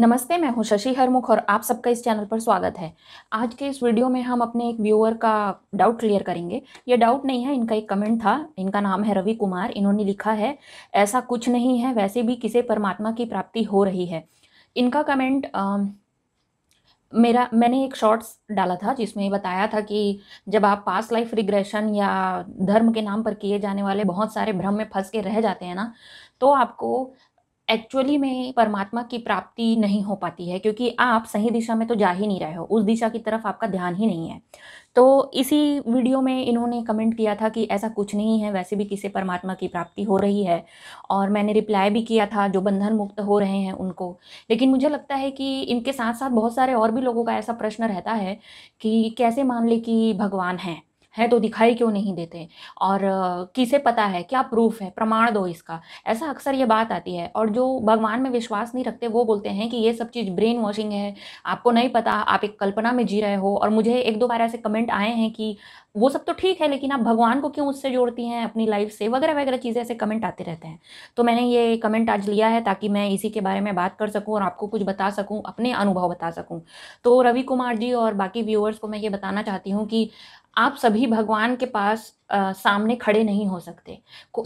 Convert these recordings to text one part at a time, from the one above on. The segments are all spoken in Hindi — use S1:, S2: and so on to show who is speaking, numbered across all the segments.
S1: नमस्ते मैं हूं शशि हरमुख और आप सबका इस चैनल पर स्वागत है आज के इस वीडियो में हम अपने एक व्यूअर का डाउट क्लियर करेंगे ये डाउट नहीं है इनका एक कमेंट था इनका नाम है रवि कुमार इन्होंने लिखा है ऐसा कुछ नहीं है वैसे भी किसे परमात्मा की प्राप्ति हो रही है इनका कमेंट आ, मेरा मैंने एक शॉर्ट्स डाला था जिसमें बताया था कि जब आप पास लाइफ रिग्रेशन या धर्म के नाम पर किए जाने वाले बहुत सारे भ्रम में फंस के रह जाते हैं ना तो आपको एक्चुअली में परमात्मा की प्राप्ति नहीं हो पाती है क्योंकि आप सही दिशा में तो जा ही नहीं रहे हो उस दिशा की तरफ आपका ध्यान ही नहीं है तो इसी वीडियो में इन्होंने कमेंट किया था कि ऐसा कुछ नहीं है वैसे भी किसे परमात्मा की प्राप्ति हो रही है और मैंने रिप्लाई भी किया था जो बंधन मुक्त हो रहे हैं उनको लेकिन मुझे लगता है कि इनके साथ साथ बहुत सारे और भी लोगों का ऐसा प्रश्न रहता है कि कैसे मान ले कि भगवान हैं है तो दिखाई क्यों नहीं देते और किसे पता है क्या प्रूफ है प्रमाण दो इसका ऐसा अक्सर ये बात आती है और जो भगवान में विश्वास नहीं रखते वो बोलते हैं कि ये सब चीज़ ब्रेन वॉशिंग है आपको नहीं पता आप एक कल्पना में जी रहे हो और मुझे एक दो बार ऐसे कमेंट आए हैं कि वो सब तो ठीक है लेकिन आप भगवान को क्यों उससे जोड़ती हैं अपनी लाइफ से वगैरह वगैरह चीज़ें ऐसे कमेंट आते रहते हैं तो मैंने ये कमेंट आज लिया है ताकि मैं इसी के बारे में बात कर सकूं और आपको कुछ बता सकूं अपने अनुभव बता सकूं तो रवि कुमार जी और बाकी व्यूअर्स को मैं ये बताना चाहती हूँ कि आप सभी भगवान के पास आ, सामने खड़े नहीं हो सकते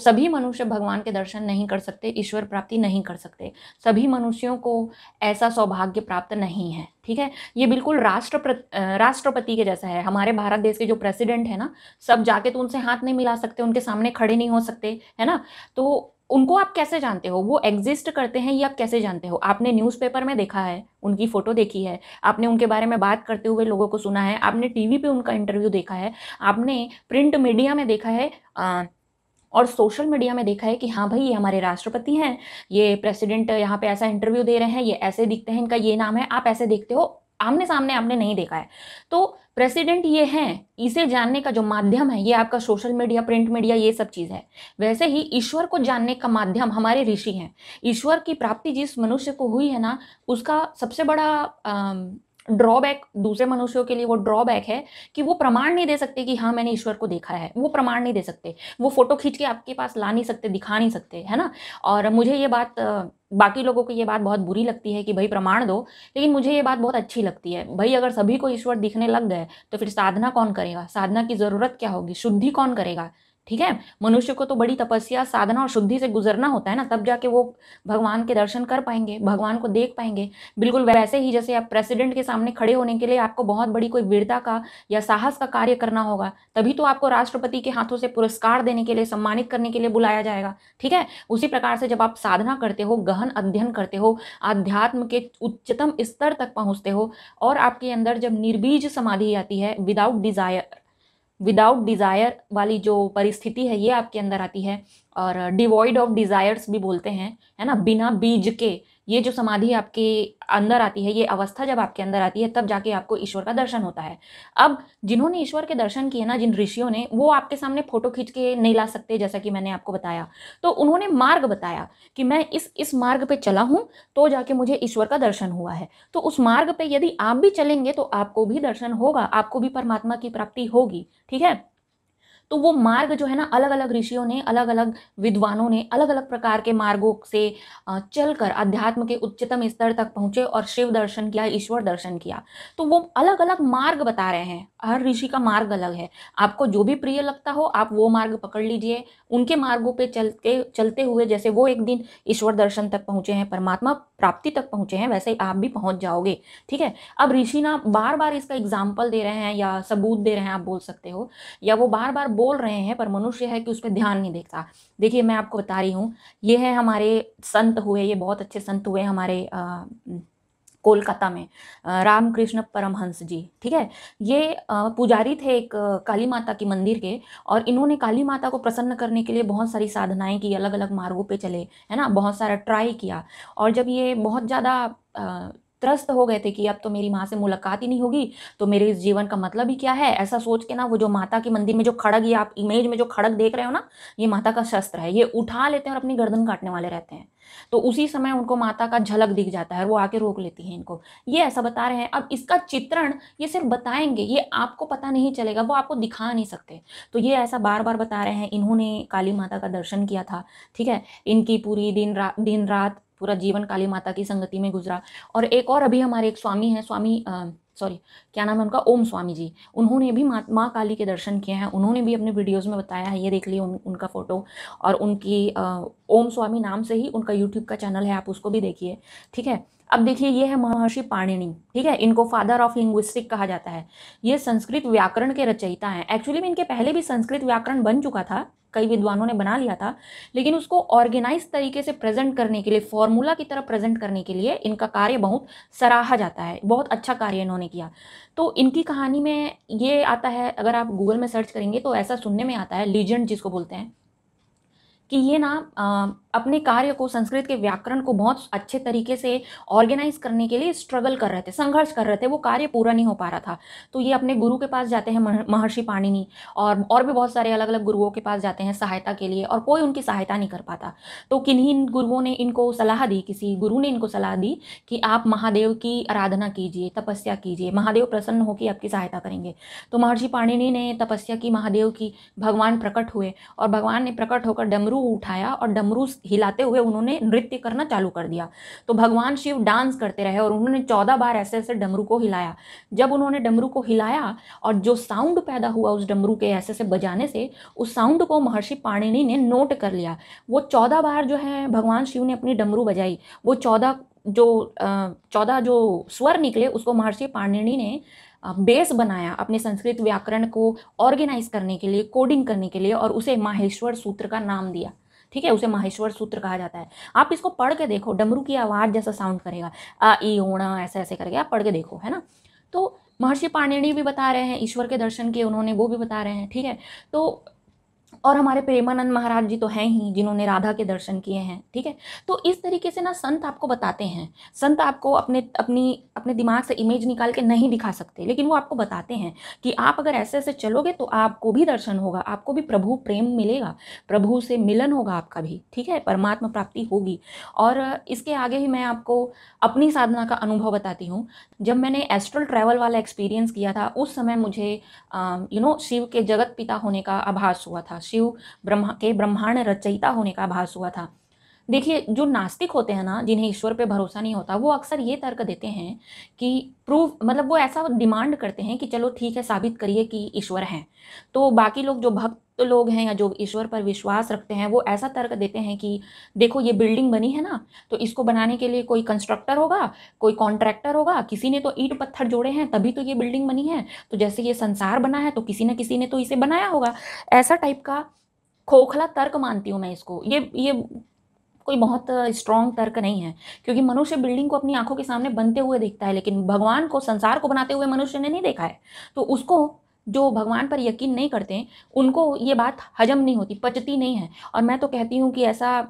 S1: सभी मनुष्य भगवान के दर्शन नहीं कर सकते ईश्वर प्राप्ति नहीं कर सकते सभी मनुष्यों को ऐसा सौभाग्य प्राप्त नहीं है ठीक है ये बिल्कुल राष्ट्र राष्ट्रपति के जैसा है हमारे भारत देश के जो प्रेसिडेंट है ना सब जाके तो उनसे हाथ नहीं मिला सकते उनके सामने खड़े नहीं हो सकते है ना तो उनको आप कैसे जानते हो वो एग्जिस्ट करते हैं ये आप कैसे जानते हो आपने न्यूज़पेपर में देखा है उनकी फ़ोटो देखी है आपने उनके बारे में बात करते हुए लोगों को सुना है आपने टीवी पे उनका इंटरव्यू देखा है आपने प्रिंट मीडिया में देखा है आ, और सोशल मीडिया में देखा है कि हाँ भाई ये हमारे राष्ट्रपति हैं ये प्रेसिडेंट यहाँ पे ऐसा इंटरव्यू दे रहे हैं ये ऐसे दिखते हैं इनका ये नाम है आप ऐसे देखते हो आमने सामने आपने नहीं देखा है तो प्रेसिडेंट ये हैं इसे जानने का जो माध्यम है ये आपका सोशल मीडिया प्रिंट मीडिया ये सब चीज़ है वैसे ही ईश्वर को जानने का माध्यम हमारे ऋषि हैं ईश्वर की प्राप्ति जिस मनुष्य को हुई है ना उसका सबसे बड़ा आ, ड्रॉबैक दूसरे मनुष्यों के लिए वो ड्रॉबैक है कि वो प्रमाण नहीं दे सकते कि हाँ मैंने ईश्वर को देखा है वो प्रमाण नहीं दे सकते वो फोटो खींच के आपके पास ला नहीं सकते दिखा नहीं सकते है ना और मुझे ये बात बाकी लोगों को ये बात बहुत बुरी लगती है कि भाई प्रमाण दो लेकिन मुझे ये बात बहुत अच्छी लगती है भाई अगर सभी को ईश्वर दिखने लग गए तो फिर साधना कौन करेगा साधना की ज़रूरत क्या होगी शुद्धि कौन करेगा ठीक है मनुष्य को तो बड़ी तपस्या साधना और शुद्धि से गुजरना होता है ना तब जाके वो भगवान के दर्शन कर पाएंगे भगवान को देख पाएंगे बिल्कुल वैसे ही जैसे आप प्रेसिडेंट के सामने खड़े होने के लिए आपको बहुत बड़ी कोई वीरता का या साहस का कार्य करना होगा तभी तो आपको राष्ट्रपति के हाथों से पुरस्कार देने के लिए सम्मानित करने के लिए बुलाया जाएगा ठीक है उसी प्रकार से जब आप साधना करते हो गहन अध्ययन करते हो आध्यात्म के उच्चतम स्तर तक पहुँचते हो और आपके अंदर जब निर्बीज समाधि आती है विदाउट डिजायर विदाउट डिज़ायर वाली जो परिस्थिति है ये आपके अंदर आती है और डिवॉइड ऑफ डिज़ायर्स भी बोलते हैं है ना बिना बीज के ये जो समाधि आपके अंदर आती है ये अवस्था जब आपके अंदर आती है तब जाके आपको ईश्वर का दर्शन होता है अब जिन्होंने ईश्वर के दर्शन किए ना जिन ऋषियों ने वो आपके सामने फोटो खींच के नहीं ला सकते जैसा कि मैंने आपको बताया तो उन्होंने मार्ग बताया कि मैं इस इस मार्ग पे चला हूँ तो जाके मुझे ईश्वर का दर्शन हुआ है तो उस मार्ग पे यदि आप भी चलेंगे तो आपको भी दर्शन होगा आपको भी परमात्मा की प्राप्ति होगी ठीक है तो वो मार्ग जो है ना अलग अलग ऋषियों ने अलग अलग विद्वानों ने अलग अलग प्रकार के मार्गों से चलकर अध्यात्म के उच्चतम स्तर तक पहुंचे और शिव दर्शन किया ईश्वर दर्शन किया तो वो अलग अलग मार्ग बता रहे हैं हर ऋषि का मार्ग अलग है आपको जो भी प्रिय लगता हो आप वो मार्ग पकड़ लीजिए उनके मार्गों पे चलते चलते हुए जैसे वो एक दिन ईश्वर दर्शन तक पहुंचे हैं परमात्मा प्राप्ति तक पहुंचे हैं वैसे आप भी पहुंच जाओगे ठीक है अब ऋषि ना बार बार इसका एग्जाम्पल दे रहे हैं या सबूत दे रहे हैं आप बोल सकते हो या वो बार बार बोल रहे हैं पर मनुष्य है कि उस पर ध्यान नहीं देता देखिए मैं आपको बता रही हूँ ये है हमारे संत हुए ये बहुत अच्छे संत हुए हमारे कोलकाता में रामकृष्ण परमहंस जी ठीक है ये पुजारी थे एक काली माता के मंदिर के और इन्होंने काली माता को प्रसन्न करने के लिए बहुत सारी साधनाएं की अलग अलग मार्गों पे चले है ना बहुत सारा ट्राई किया और जब ये बहुत ज़्यादा त्रस्त हो गए थे कि अब तो मेरी माँ से मुलाकात ही नहीं होगी तो मेरे इस जीवन का मतलब ही क्या है ऐसा सोच के ना वो जो माता के मंदिर में जो खड़ग या आप इमेज में जो खड़ग देख रहे हो ना ये माता का शस्त्र है ये उठा लेते हैं और अपनी गर्दन काटने वाले रहते हैं तो उसी समय उनको माता का झलक दिख जाता है वो आके रोक लेती है इनको ये ऐसा बता रहे हैं अब इसका चित्रण ये सिर्फ बताएंगे ये आपको पता नहीं चलेगा वो आपको दिखा नहीं सकते तो ये ऐसा बार बार बता रहे हैं इन्होंने काली माता का दर्शन किया था ठीक है इनकी पूरी दिन रात दिन रात पूरा जीवन काली माता की संगति में गुजरा और एक और अभी हमारे एक स्वामी हैं स्वामी सॉरी क्या नाम है उनका ओम स्वामी जी उन्होंने भी माँ मा काली के दर्शन किए हैं उन्होंने भी अपने वीडियोस में बताया है ये देख लिए उन, उनका फ़ोटो और उनकी आ, ओम स्वामी नाम से ही उनका यूट्यूब का चैनल है आप उसको भी देखिए ठीक है अब देखिए ये है महर्षि पाणिनि ठीक है इनको फादर ऑफ लिंग्विस्टिक कहा जाता है ये संस्कृत व्याकरण के रचयिता हैं एक्चुअली इनके पहले भी संस्कृत व्याकरण बन चुका था कई विद्वानों ने बना लिया था लेकिन उसको ऑर्गेनाइज तरीके से प्रेजेंट करने के लिए फॉर्मूला की तरह प्रेजेंट करने के लिए इनका कार्य बहुत सराहा जाता है बहुत अच्छा कार्य इन्होंने किया तो इनकी कहानी में ये आता है अगर आप गूगल में सर्च करेंगे तो ऐसा सुनने में आता है लीजेंड जिसको बोलते हैं कि ये ना अपने कार्य को संस्कृत के व्याकरण को बहुत अच्छे तरीके से ऑर्गेनाइज करने के लिए स्ट्रगल कर रहे थे संघर्ष कर रहे थे वो कार्य पूरा नहीं हो पा रहा था तो ये अपने गुरु के पास जाते हैं महर्षि पाणिनि और और भी बहुत सारे अलग अलग गुरुओं के पास जाते हैं सहायता के लिए और कोई उनकी सहायता नहीं कर पाता तो किन्हीं गुरुओं ने इनको सलाह दी किसी गुरु ने इनको सलाह दी कि आप महादेव की आराधना कीजिए तपस्या कीजिए महादेव प्रसन्न होकर आपकी सहायता करेंगे तो महर्षि पाणिनि ने तपस्या की महादेव की भगवान प्रकट हुए और भगवान ने प्रकट होकर डमरू डमरू उठाया और डमरू हिलाते हुए उन्होंने नृत्य करना चालू कर दिया तो भगवान शिव डांस करते रहे और उन्होंने चौदह बार ऐसे ऐसे डमरू को हिलाया जब उन्होंने डमरू को हिलाया और जो साउंड पैदा हुआ उस डमरू के ऐसे ऐसे बजाने से उस साउंड को महर्षि पाणिनी ने नोट कर लिया वो चौदह बार जो है भगवान शिव ने अपनी डमरू बजाई वो चौदह जो चौदह जो स्वर निकले उसको महर्षि पाणिनी ने बेस बनाया अपने संस्कृत व्याकरण को ऑर्गेनाइज करने के लिए कोडिंग करने के लिए और उसे माहेश्वर सूत्र का नाम दिया ठीक है उसे माहेश्वर सूत्र कहा जाता है आप इसको पढ़ के देखो डमरू की आवाज़ जैसा साउंड करेगा आ ई ओणा ऐसे ऐसे करके आप पढ़ के देखो है ना तो महर्षि पाणिनि भी बता रहे हैं ईश्वर के दर्शन के उन्होंने वो भी बता रहे हैं ठीक है तो और हमारे प्रेमानंद महाराज जी तो हैं ही जिन्होंने राधा के दर्शन किए हैं ठीक है तो इस तरीके से ना संत आपको बताते हैं संत आपको अपने अपनी अपने दिमाग से इमेज निकाल के नहीं दिखा सकते लेकिन वो आपको बताते हैं कि आप अगर ऐसे ऐसे चलोगे तो आपको भी दर्शन होगा आपको भी प्रभु प्रेम मिलेगा प्रभु से मिलन होगा आपका भी ठीक है परमात्मा प्राप्ति होगी और इसके आगे ही मैं आपको अपनी साधना का अनुभव बताती हूँ जब मैंने एस्ट्रल ट्रैवल वाला एक्सपीरियंस किया था उस समय मुझे यू नो शिव के जगत पिता होने का आभास हुआ था शिव ब्रह्मा के ब्रह्मांड रचयिता होने का भास हुआ था देखिए जो नास्तिक होते हैं ना जिन्हें ईश्वर पे भरोसा नहीं होता वो अक्सर ये तर्क देते हैं कि प्रूव मतलब वो ऐसा डिमांड करते हैं कि चलो ठीक है साबित करिए कि ईश्वर हैं तो बाकी लोग जो भक्त तो लोग हैं या जो ईश्वर पर विश्वास रखते हैं वो ऐसा तर्क देते हैं कि देखो ये बिल्डिंग बनी है ना तो इसको बनाने के लिए कोई कंस्ट्रक्टर होगा कोई कॉन्ट्रैक्टर होगा किसी ने तो ईट पत्थर जोड़े हैं तभी तो ये बिल्डिंग बनी है तो जैसे ये संसार बना है तो किसी न किसी ने तो इसे बनाया होगा ऐसा टाइप का खोखला तर्क मानती हूँ मैं इसको ये ये कोई बहुत स्ट्रांग तर्क नहीं है क्योंकि मनुष्य बिल्डिंग को अपनी आंखों के सामने बनते हुए देखता है लेकिन भगवान को संसार को बनाते हुए मनुष्य ने नहीं देखा है तो उसको जो भगवान पर यकीन नहीं करते उनको ये बात हजम नहीं होती पचती नहीं है और मैं तो कहती हूँ कि ऐसा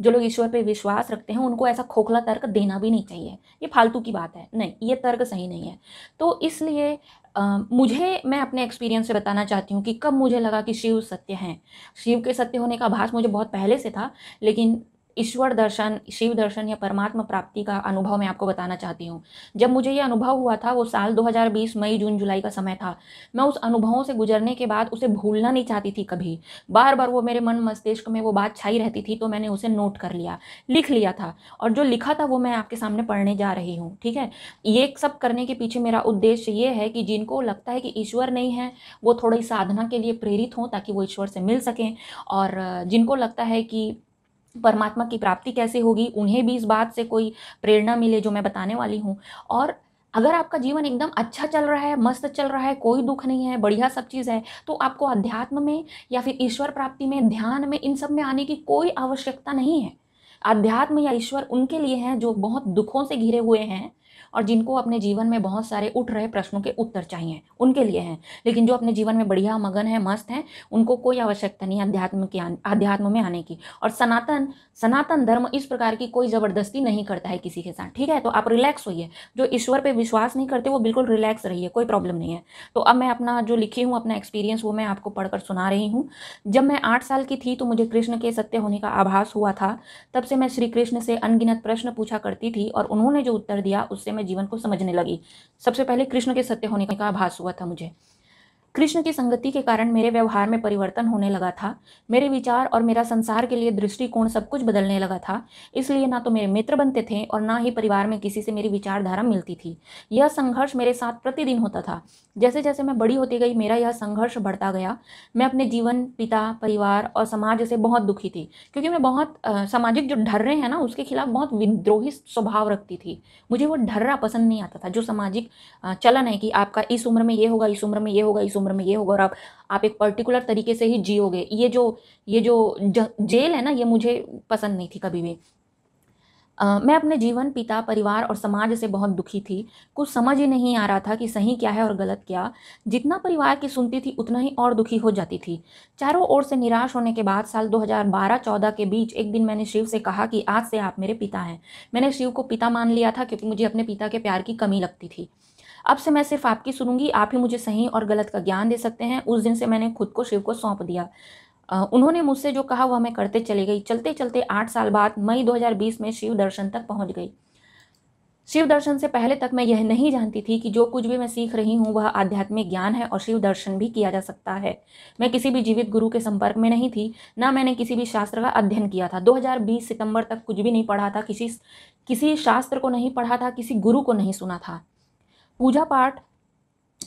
S1: जो लोग ईश्वर पे विश्वास रखते हैं उनको ऐसा खोखला तर्क देना भी नहीं चाहिए ये फालतू की बात है नहीं ये तर्क सही नहीं है तो इसलिए आ, मुझे मैं अपने एक्सपीरियंस से बताना चाहती हूँ कि कब मुझे लगा कि शिव सत्य हैं शिव के सत्य होने का आभास मुझे बहुत पहले से था लेकिन ईश्वर दर्शन शिव दर्शन या परमात्मा प्राप्ति का अनुभव मैं आपको बताना चाहती हूँ जब मुझे ये अनुभव हुआ था वो साल 2020 मई जून जुलाई का समय था मैं उस अनुभवों से गुजरने के बाद उसे भूलना नहीं चाहती थी कभी बार बार वो मेरे मन मस्तिष्क में वो बात छाई रहती थी तो मैंने उसे नोट कर लिया लिख लिया था और जो लिखा था वो मैं आपके सामने पढ़ने जा रही हूँ ठीक है ये सब करने के पीछे मेरा उद्देश्य ये है कि जिनको लगता है कि ईश्वर नहीं है वो थोड़ी साधना के लिए प्रेरित हों ताकि वो ईश्वर से मिल सकें और जिनको लगता है कि परमात्मा की प्राप्ति कैसे होगी उन्हें भी इस बात से कोई प्रेरणा मिले जो मैं बताने वाली हूँ और अगर आपका जीवन एकदम अच्छा चल रहा है मस्त चल रहा है कोई दुख नहीं है बढ़िया सब चीज़ है तो आपको अध्यात्म में या फिर ईश्वर प्राप्ति में ध्यान में इन सब में आने की कोई आवश्यकता नहीं है अध्यात्म या ईश्वर उनके लिए हैं जो बहुत दुखों से घिरे हुए हैं और जिनको अपने जीवन में बहुत सारे उठ रहे प्रश्नों के उत्तर चाहिए उनके लिए हैं लेकिन जो अपने जीवन में बढ़िया मगन है मस्त हैं उनको कोई आवश्यकता नहीं अध्यात्म की अध्यात्म में आने की और सनातन सनातन धर्म इस प्रकार की कोई ज़बरदस्ती नहीं करता है किसी के साथ ठीक है तो आप रिलैक्स होइए जो ईश्वर पर विश्वास नहीं करते वो बिल्कुल रिलैक्स रहिए कोई प्रॉब्लम नहीं है तो अब मैं अपना जो लिखी हूँ अपना एक्सपीरियंस वो मैं आपको पढ़कर सुना रही हूँ जब मैं आठ साल की थी तो मुझे कृष्ण के सत्य होने का आभास हुआ था तब से मैं श्री कृष्ण से अनगिनत प्रश्न पूछा करती थी और उन्होंने जो उत्तर दिया उससे मैं जीवन को समझने लगी सबसे पहले कृष्ण के सत्य होने का आभास हुआ था मुझे कृष्ण की संगति के कारण मेरे व्यवहार में परिवर्तन होने लगा था मेरे विचार और मेरा संसार के लिए दृष्टिकोण सब कुछ बदलने लगा था इसलिए ना तो मेरे मित्र बनते थे और ना ही परिवार में किसी से मेरी विचारधारा मिलती थी यह संघर्ष मेरे साथ प्रतिदिन होता था जैसे जैसे मैं बड़ी होती गई मेरा यह संघर्ष बढ़ता गया मैं अपने जीवन पिता परिवार और समाज से बहुत दुखी थी क्योंकि मैं बहुत सामाजिक जो ढर्रे हैं ना उसके खिलाफ बहुत विद्रोही स्वभाव रखती थी मुझे वो ढर्रा पसंद नहीं आता था जो सामाजिक चलन है कि आपका इस उम्र में ये होगा इस उम्र में ये होगा इस उम्र उम्र में ये होगा और आप आप एक पर्टिकुलर तरीके से ही जियोगे ये जो ये जो जेल है ना ये मुझे पसंद नहीं थी कभी भी Uh, मैं अपने जीवन पिता परिवार और समाज से बहुत दुखी थी कुछ समझ ही नहीं आ रहा था कि सही क्या है और गलत क्या जितना परिवार की सुनती थी उतना ही और दुखी हो जाती थी चारों ओर से निराश होने के बाद साल 2012-14 के बीच एक दिन मैंने शिव से कहा कि आज से आप मेरे पिता हैं मैंने शिव को पिता मान लिया था क्योंकि मुझे अपने पिता के प्यार की कमी लगती थी अब से मैं सिर्फ आपकी सुनूंगी आप ही मुझे सही और गलत का ज्ञान दे सकते हैं उस दिन से मैंने खुद को शिव को सौंप दिया उन्होंने मुझसे जो कहा वह मैं करते चली गई चलते चलते आठ साल बाद मई 2020 में शिव दर्शन तक पहुंच गई शिव दर्शन से पहले तक मैं यह नहीं जानती थी कि जो कुछ भी मैं सीख रही हूँ वह आध्यात्मिक ज्ञान है और शिव दर्शन भी किया जा सकता है मैं किसी भी जीवित गुरु के संपर्क में नहीं थी ना मैंने किसी भी शास्त्र का अध्ययन किया था 2020 सितंबर तक कुछ भी नहीं पढ़ा था किसी किसी शास्त्र को नहीं पढ़ा था किसी गुरु को नहीं सुना था पूजा पाठ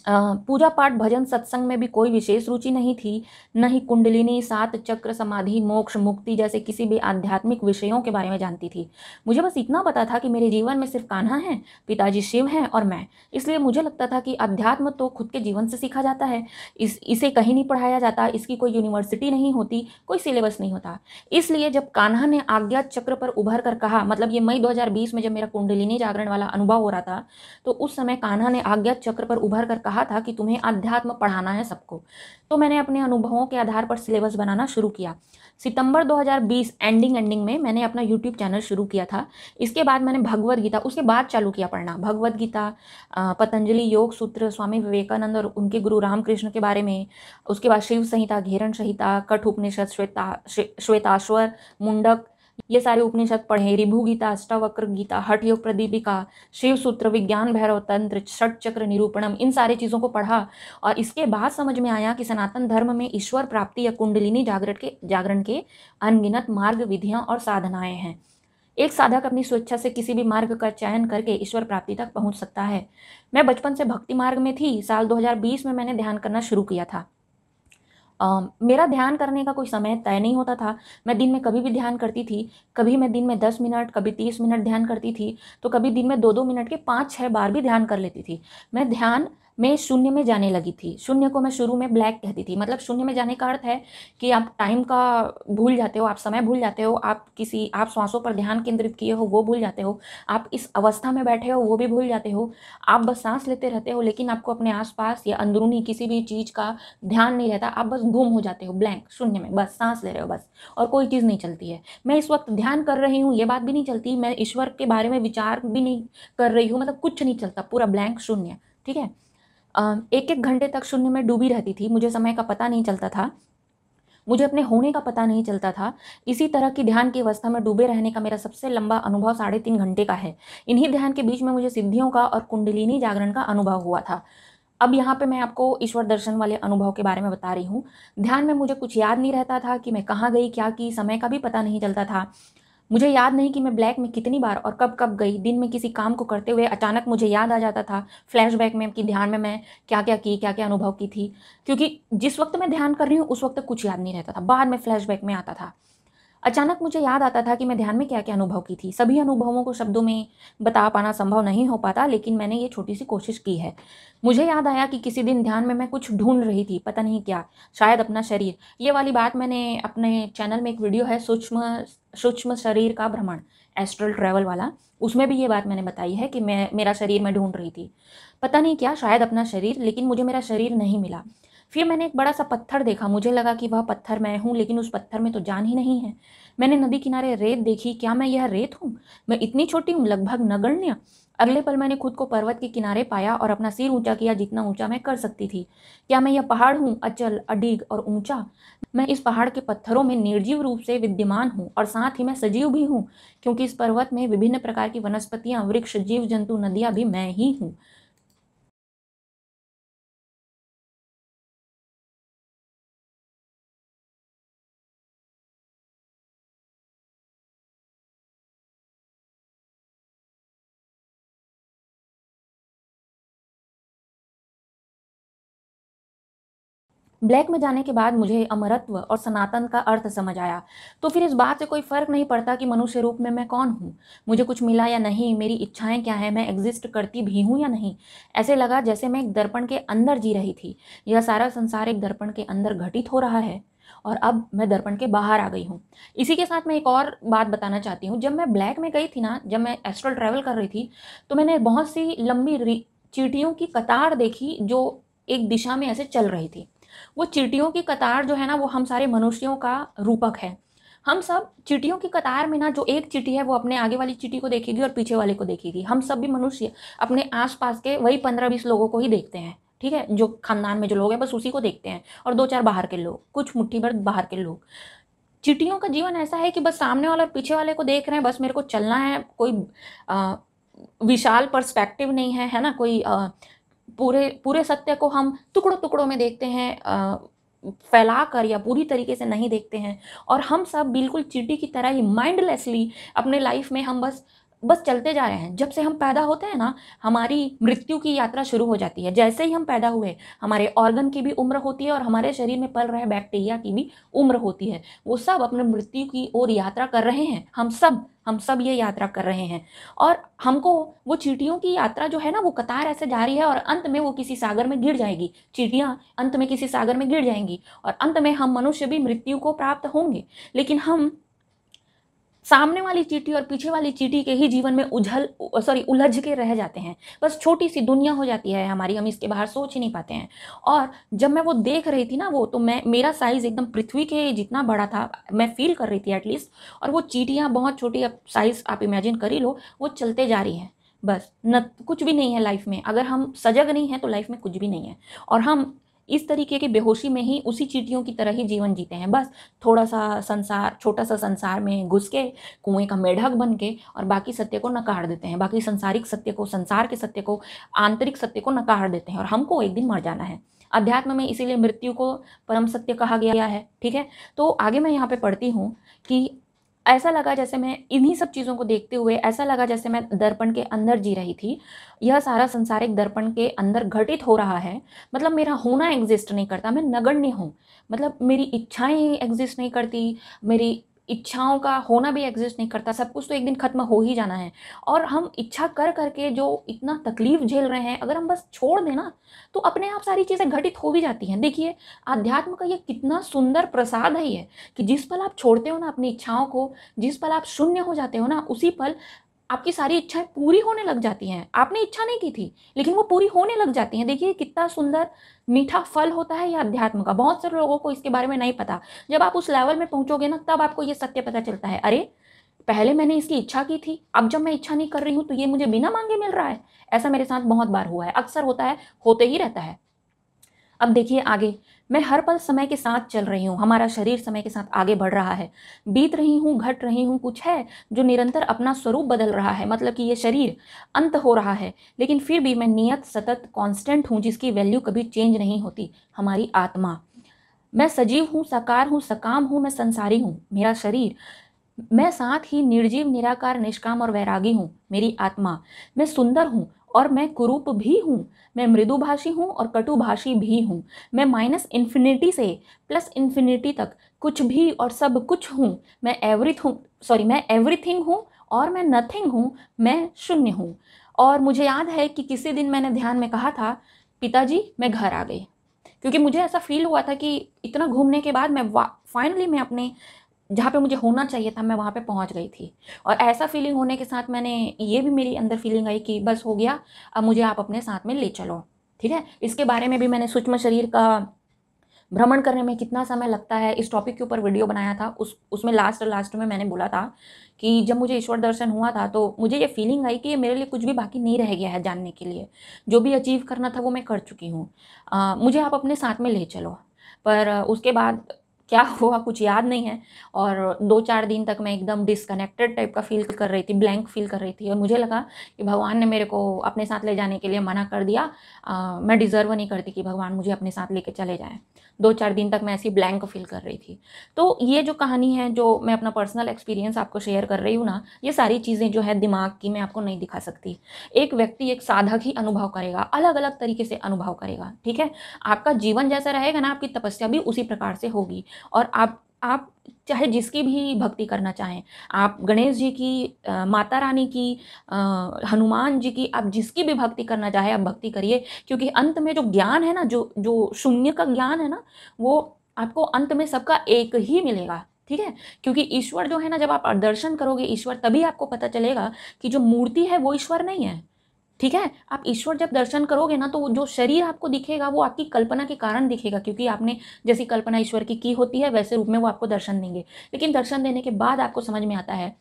S1: पूजा पाठ भजन सत्संग में भी कोई विशेष रुचि नहीं थी न ही कुंडलिनी सात चक्र समाधि मोक्ष मुक्ति जैसे किसी भी आध्यात्मिक विषयों के बारे में जानती थी मुझे बस इतना पता था कि मेरे जीवन में सिर्फ कान्हा हैं पिताजी शिव हैं और मैं इसलिए मुझे लगता था कि अध्यात्म तो खुद के जीवन से सीखा जाता है इस इसे कहीं नहीं पढ़ाया जाता इसकी कोई यूनिवर्सिटी नहीं होती कोई सिलेबस नहीं होता इसलिए जब कान्हा ने आज्ञा चक्र पर उभर कर कहा मतलब ये मई दो में जब मेरा कुंडलिनी जागरण वाला अनुभव हो रहा था तो उस समय कान्हा ने आज्ञा चक्र पर उभर कर सर कहा था कि तुम्हें अध्यात्म पढ़ाना है सबको तो मैंने अपने अनुभवों के आधार पर सिलेबस बनाना शुरू किया सितंबर 2020 एंडिंग एंडिंग में मैंने अपना यूट्यूब चैनल शुरू किया था इसके बाद मैंने भगवद गीता उसके बाद चालू किया पढ़ना भगवद गीता पतंजलि योग सूत्र स्वामी विवेकानंद और उनके गुरु रामकृष्ण के बारे में उसके बाद शिव संहिता घेरण संहिता कठ उपनिषद श्वेता श्वेताश्वर मुंडक ये सारे उपनिषद पढ़े रिभु गीता अष्टावक्र गीता योग प्रदीपिका शिव सूत्र विज्ञान भैरव तंत्र षट चक्र निरूपणम इन सारे चीज़ों को पढ़ा और इसके बाद समझ में आया कि सनातन धर्म में ईश्वर प्राप्ति या कुंडलिनी जागरण के जागरण के अनगिनत मार्ग विधियाँ और साधनाएँ हैं एक साधक अपनी स्वेच्छा से किसी भी मार्ग का चयन करके ईश्वर प्राप्ति तक पहुंच सकता है मैं बचपन से भक्ति मार्ग में थी साल 2020 में मैंने ध्यान करना शुरू किया था मेरा ध्यान करने का कोई समय तय नहीं होता था मैं दिन में कभी भी ध्यान करती थी कभी मैं दिन में दस मिनट कभी तीस मिनट ध्यान करती थी तो कभी दिन में दो दो मिनट के पाँच छः बार भी ध्यान कर लेती थी मैं ध्यान मैं शून्य में जाने लगी थी शून्य को मैं शुरू में ब्लैक कहती थी मतलब शून्य में जाने का अर्थ है कि आप टाइम का भूल जाते हो आप समय भूल जाते हो आप किसी आप श्वासों पर ध्यान केंद्रित किए हो वो भूल जाते हो आप इस अवस्था में बैठे हो वो भी भूल जाते हो आप बस सांस लेते रहते हो लेकिन आपको अपने आसपास या अंदरूनी किसी भी चीज़ का ध्यान नहीं रहता आप बस गुम हो जाते हो ब्लैंक शून्य में बस सांस ले रहे हो बस और कोई चीज़ नहीं चलती है मैं इस वक्त ध्यान कर रही हूँ ये बात भी नहीं चलती मैं ईश्वर के बारे में विचार भी नहीं कर रही हूँ मतलब कुछ नहीं चलता पूरा ब्लैंक शून्य ठीक है एक एक घंटे तक शून्य में डूबी रहती थी मुझे समय का पता नहीं चलता था मुझे अपने होने का पता नहीं चलता था इसी तरह की ध्यान की अवस्था में डूबे रहने का मेरा सबसे लंबा अनुभव साढ़े तीन घंटे का है इन्हीं ध्यान के बीच में मुझे सिद्धियों का और कुंडलिनी जागरण का अनुभव हुआ था अब यहाँ पे मैं आपको ईश्वर दर्शन वाले अनुभव के बारे में बता रही हूँ ध्यान में मुझे कुछ याद नहीं रहता था कि मैं कहाँ गई क्या की समय का भी पता नहीं चलता था मुझे याद नहीं कि मैं ब्लैक में कितनी बार और कब कब गई दिन में किसी काम को करते हुए अचानक मुझे याद आ जाता था फ्लैशबैक में कि ध्यान में मैं क्या क्या की क्या क्या अनुभव की थी क्योंकि जिस वक्त मैं ध्यान कर रही हूँ उस वक्त कुछ याद नहीं रहता था बाद में फ्लैशबैक में आता था अचानक मुझे याद आता था कि मैं ध्यान में क्या क्या अनुभव की थी सभी अनुभवों को शब्दों में बता पाना संभव नहीं हो पाता लेकिन मैंने ये छोटी सी कोशिश की है मुझे याद आया कि किसी दिन ध्यान में मैं कुछ ढूंढ रही थी पता नहीं क्या शायद अपना शरीर ये वाली बात मैंने अपने चैनल में एक वीडियो है सूक्ष्म सूक्ष्म शरीर का भ्रमण एस्ट्रल ट्रैवल वाला उसमें भी ये बात मैंने बताई है कि मैं मेरा शरीर मैं ढूंढ रही थी पता नहीं क्या शायद अपना शरीर लेकिन मुझे मेरा शरीर नहीं मिला फिर मैंने एक बड़ा सा पत्थर देखा मुझे लगा कि वह पत्थर मैं हूँ लेकिन उस पत्थर में तो जान ही नहीं है मैंने नदी किनारे रेत देखी क्या मैं यह रेत हूँ मैं इतनी छोटी हूँ लगभग नगण्य अगले पल मैंने खुद को पर्वत के किनारे पाया और अपना सिर ऊंचा किया जितना ऊंचा मैं कर सकती थी क्या मैं यह पहाड़ हूँ अचल अडीग और ऊंचा मैं इस पहाड़ के पत्थरों में निर्जीव रूप से विद्यमान हूँ और साथ ही मैं सजीव भी हूँ क्योंकि इस पर्वत में विभिन्न प्रकार की वनस्पतियाँ वृक्ष जीव जंतु नदियाँ भी मैं ही हूँ ब्लैक में जाने के बाद मुझे अमरत्व और सनातन का अर्थ समझ आया तो फिर इस बात से कोई फ़र्क नहीं पड़ता कि मनुष्य रूप में मैं कौन हूँ मुझे कुछ मिला या नहीं मेरी इच्छाएं क्या हैं मैं एग्जिस्ट करती भी हूँ या नहीं ऐसे लगा जैसे मैं एक दर्पण के अंदर जी रही थी यह सारा संसार एक दर्पण के अंदर घटित हो रहा है और अब मैं दर्पण के बाहर आ गई हूँ इसी के साथ मैं एक और बात बताना चाहती हूँ जब मैं ब्लैक में गई थी ना जब मैं एस्ट्रल ट्रैवल कर रही थी तो मैंने बहुत सी लंबी चीटियों की कतार देखी जो एक दिशा में ऐसे चल रही थी वो चीटियों की कतार जो है ना वो हम सारे मनुष्यों का रूपक है हम सब चीटियों की कतार में ना जो एक चीटी है वो अपने आगे वाली चीटी को देखेगी और पीछे वाले को देखेगी हम सब भी मनुष्य अपने आसपास के वही पंद्रह बीस लोगों को ही देखते हैं ठीक है जो खानदान में जो लोग हैं बस उसी को देखते हैं और दो चार बाहर के लोग कुछ मुट्ठी भर बाहर के लोग चिटियों का जीवन ऐसा है कि बस सामने वाले और पीछे वाले को देख रहे हैं बस मेरे को चलना है कोई आ, विशाल पर्सपेक्टिव नहीं है है ना कोई आ, पूरे पूरे सत्य को हम टुकड़ों टुकड़ों में देखते हैं फैला कर या पूरी तरीके से नहीं देखते हैं और हम सब बिल्कुल चिट्टी की तरह ही माइंडलेसली अपने लाइफ में हम बस बस चलते जा रहे हैं जब से हम पैदा होते हैं ना हमारी मृत्यु की यात्रा शुरू हो जाती है जैसे ही हम पैदा हुए हमारे ऑर्गन की भी उम्र होती है और हमारे शरीर में पल रहे बैक्टीरिया की भी उम्र होती है वो सब अपने मृत्यु की ओर यात्रा कर रहे हैं हम सब हम सब ये यात्रा कर रहे हैं और हमको वो चीटियों की यात्रा जो है ना वो कतार ऐसे जा रही है और अंत में वो किसी सागर में गिर जाएगी चीटियाँ अंत में किसी सागर में गिर जाएंगी और अंत में हम मनुष्य भी मृत्यु को प्राप्त होंगे लेकिन हम सामने वाली चीटी और पीछे वाली चीटी के ही जीवन में उझल सॉरी उलझ के रह जाते हैं बस छोटी सी दुनिया हो जाती है हमारी हम इसके बाहर सोच ही नहीं पाते हैं और जब मैं वो देख रही थी ना वो तो मैं मेरा साइज़ एकदम पृथ्वी के जितना बड़ा था मैं फील कर रही थी एटलीस्ट और वो चीटियाँ बहुत छोटी साइज़ आप इमेजिन कर ही लो वो चलते जा रही हैं बस न कुछ भी नहीं है लाइफ में अगर हम सजग नहीं हैं तो लाइफ में कुछ भी नहीं है और हम इस तरीके के बेहोशी में ही उसी चीटियों की तरह ही जीवन जीते हैं बस थोड़ा सा संसार छोटा सा संसार में घुस के कुएं का मेढक बन के और बाकी सत्य को नकार देते हैं बाकी संसारिक सत्य को संसार के सत्य को आंतरिक सत्य को नकार देते हैं और हमको एक दिन मर जाना है अध्यात्म में इसीलिए मृत्यु को परम सत्य कहा गया है ठीक है तो आगे मैं यहाँ पे पढ़ती हूँ कि ऐसा लगा जैसे मैं इन्हीं सब चीज़ों को देखते हुए ऐसा लगा जैसे मैं दर्पण के अंदर जी रही थी यह सारा संसार एक दर्पण के अंदर घटित हो रहा है मतलब मेरा होना एग्जिस्ट नहीं करता मैं नगण्य हूँ मतलब मेरी इच्छाएं एग्जिस्ट नहीं करती मेरी इच्छाओं का होना भी एग्जिस्ट नहीं करता सब कुछ तो एक दिन ख़त्म हो ही जाना है और हम इच्छा कर करके जो इतना तकलीफ झेल रहे हैं अगर हम बस छोड़ दें ना तो अपने आप सारी चीज़ें घटित हो भी जाती हैं देखिए अध्यात्म का ये कितना सुंदर प्रसाद है ये कि जिस पल आप छोड़ते हो ना अपनी इच्छाओं को जिस पल आप शून्य हो जाते हो ना उसी पल आपकी सारी इच्छाएं पूरी होने लग जाती हैं आपने इच्छा नहीं की थी लेकिन वो पूरी होने लग जाती हैं देखिए कितना सुंदर मीठा फल होता है या अध्यात्म का बहुत सारे लोगों को इसके बारे में नहीं पता जब आप उस लेवल में पहुंचोगे ना तब आपको ये सत्य पता चलता है अरे पहले मैंने इसकी इच्छा की थी अब जब मैं इच्छा नहीं कर रही हूँ तो ये मुझे बिना मांगे मिल रहा है ऐसा मेरे साथ बहुत बार हुआ है अक्सर होता है होते ही रहता है अब देखिए आगे मैं हर पल समय के साथ चल रही हूँ हमारा शरीर समय के साथ आगे बढ़ रहा है बीत रही हूँ घट रही हूँ कुछ है जो निरंतर अपना स्वरूप बदल रहा है मतलब कि ये शरीर अंत हो रहा है लेकिन फिर भी मैं नियत सतत कांस्टेंट हूँ जिसकी वैल्यू कभी चेंज नहीं होती हमारी आत्मा मैं सजीव हूँ साकार हूँ सकाम हूँ मैं संसारी हूँ मेरा शरीर मैं साथ ही निर्जीव निराकार निष्काम और वैरागी हूँ मेरी आत्मा मैं सुंदर हूँ और मैं कुरूप भी हूँ मैं मृदुभाषी हूँ और कटुभाषी भी हूँ मैं माइनस इन्फिनिटी से प्लस इन्फिनिटी तक कुछ भी और सब कुछ हूँ मैं एवरीथ सॉरी मैं एवरीथिंग हूँ और मैं नथिंग हूँ मैं शून्य हूँ और मुझे याद है कि किसी दिन मैंने ध्यान में कहा था पिताजी मैं घर आ गई क्योंकि मुझे ऐसा फील हुआ था कि इतना घूमने के बाद मैं फाइनली मैं अपने जहाँ पे मुझे होना चाहिए था मैं वहाँ पे पहुँच गई थी और ऐसा फीलिंग होने के साथ मैंने ये भी मेरी अंदर फीलिंग आई कि बस हो गया अब मुझे आप अपने साथ में ले चलो ठीक है इसके बारे में भी मैंने सूक्ष्म शरीर का भ्रमण करने में कितना समय लगता है इस टॉपिक के ऊपर वीडियो बनाया था उस उसमें लास्ट लास्ट में मैंने बोला था कि जब मुझे ईश्वर दर्शन हुआ था तो मुझे ये फीलिंग आई कि ये मेरे लिए कुछ भी बाकी नहीं रह गया है जानने के लिए जो भी अचीव करना था वो मैं कर चुकी हूँ मुझे आप अपने साथ में ले चलो पर उसके बाद क्या हुआ कुछ याद नहीं है और दो चार दिन तक मैं एकदम डिसकनेक्टेड टाइप का फील कर रही थी ब्लैंक फील कर रही थी और मुझे लगा कि भगवान ने मेरे को अपने साथ ले जाने के लिए मना कर दिया आ, मैं डिज़र्व नहीं करती कि भगवान मुझे अपने साथ लेके चले जाए दो चार दिन तक मैं ऐसी ब्लैंक फील कर रही थी तो ये जो कहानी है जो मैं अपना पर्सनल एक्सपीरियंस आपको शेयर कर रही हूँ ना ये सारी चीज़ें जो है दिमाग की मैं आपको नहीं दिखा सकती एक व्यक्ति एक साधक ही अनुभव करेगा अलग अलग तरीके से अनुभव करेगा ठीक है आपका जीवन जैसा रहेगा ना आपकी तपस्या भी उसी प्रकार से होगी और आप आप चाहे जिसकी भी भक्ति करना चाहें आप गणेश जी की आ, माता रानी की आ, हनुमान जी की आप जिसकी भी भक्ति करना चाहें आप भक्ति करिए क्योंकि अंत में जो ज्ञान है ना जो जो शून्य का ज्ञान है ना वो आपको अंत में सबका एक ही मिलेगा ठीक है क्योंकि ईश्वर जो है ना जब आप दर्शन करोगे ईश्वर तभी आपको पता चलेगा कि जो मूर्ति है वो ईश्वर नहीं है ठीक है आप ईश्वर जब दर्शन करोगे ना तो जो शरीर आपको दिखेगा वो आपकी कल्पना के कारण दिखेगा क्योंकि आपने जैसी कल्पना ईश्वर की की होती है वैसे रूप में वो आपको दर्शन देंगे लेकिन दर्शन देने के बाद आपको समझ में आता है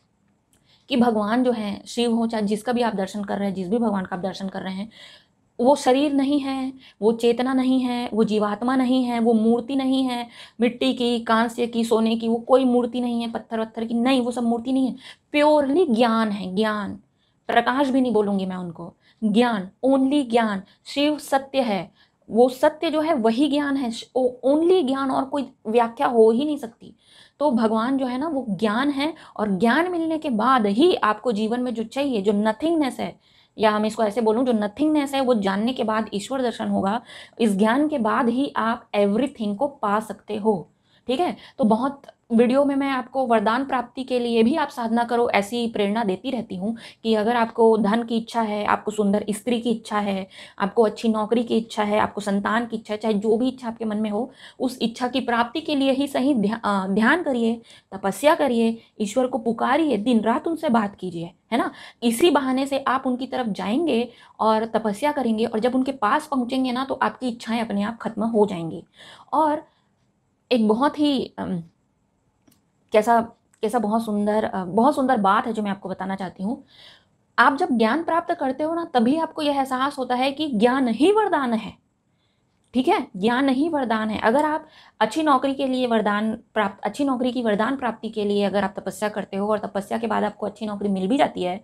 S1: कि भगवान जो है शिव हो चाहे जिसका भी आप दर्शन कर रहे हैं जिस भी भगवान का आप दर्शन कर रहे हैं वो शरीर नहीं है वो चेतना नहीं है वो जीवात्मा नहीं है वो मूर्ति नहीं है मिट्टी की कांस्य की सोने की वो कोई मूर्ति नहीं है पत्थर वत्थर की नहीं वो सब मूर्ति नहीं है प्योरली ज्ञान है ज्ञान प्रकाश भी नहीं बोलूँगी मैं उनको ज्ञान ओनली ज्ञान शिव सत्य है वो सत्य जो है वही ज्ञान है ओनली ज्ञान और कोई व्याख्या हो ही नहीं सकती तो भगवान जो है ना वो ज्ञान है और ज्ञान मिलने के बाद ही आपको जीवन में जो चाहिए जो नथिंगनेस है या हम इसको ऐसे बोलूँ जो नथिंगनेस है वो जानने के बाद ईश्वर दर्शन होगा इस ज्ञान के बाद ही आप एवरीथिंग को पा सकते हो ठीक है तो बहुत वीडियो में मैं आपको वरदान प्राप्ति के लिए भी आप साधना करो ऐसी प्रेरणा देती रहती हूँ कि अगर आपको धन की इच्छा है आपको सुंदर स्त्री की इच्छा है आपको अच्छी नौकरी की इच्छा है आपको संतान की इच्छा है चाहे जो भी इच्छा आपके मन में हो उस इच्छा की प्राप्ति के लिए ही सही ध्या, ध्यान करिए तपस्या करिए ईश्वर को पुकारिए दिन रात उनसे बात कीजिए है ना इसी बहाने से आप उनकी तरफ जाएंगे और तपस्या करेंगे और जब उनके पास पहुँचेंगे ना तो आपकी इच्छाएँ अपने आप खत्म हो जाएंगी और एक बहुत ही कैसा कैसा बहुत सुंदर बहुत सुंदर बात है जो मैं आपको बताना चाहती हूँ आप जब ज्ञान प्राप्त करते हो ना तभी आपको यह एहसास होता है कि ज्ञान ही वरदान है ठीक है ज्ञान ही वरदान है अगर आप अच्छी नौकरी के लिए वरदान प्राप्त अच्छी नौकरी की वरदान प्राप्ति के लिए अगर आप तपस्या करते हो और तपस्या के बाद आपको अच्छी नौकरी मिल भी जाती है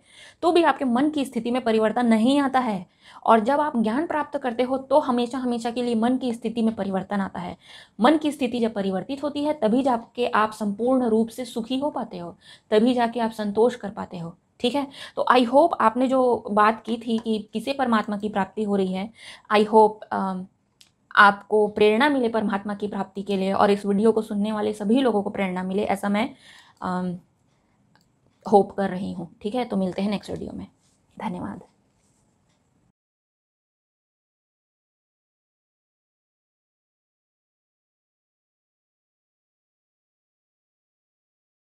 S1: तो भी आपके मन की स्थिति में परिवर्तन नहीं आता है और जब आप ज्ञान प्राप्त करते हो तो हमेशा हमेशा के लिए मन की स्थिति में परिवर्तन आता है मन की स्थिति जब परिवर्तित होती है तभी जाके आप संपूर्ण रूप से सुखी हो पाते हो तभी जाके आप संतोष कर पाते हो ठीक है तो आई होप आपने जो बात की थी कि किसे परमात्मा की प्राप्ति हो रही है आई होप आपको प्रेरणा मिले परमात्मा की प्राप्ति के लिए और इस वीडियो को सुनने वाले सभी लोगों को प्रेरणा मिले ऐसा मैं होप कर रही हूँ ठीक है तो मिलते हैं नेक्स्ट वीडियो में धन्यवाद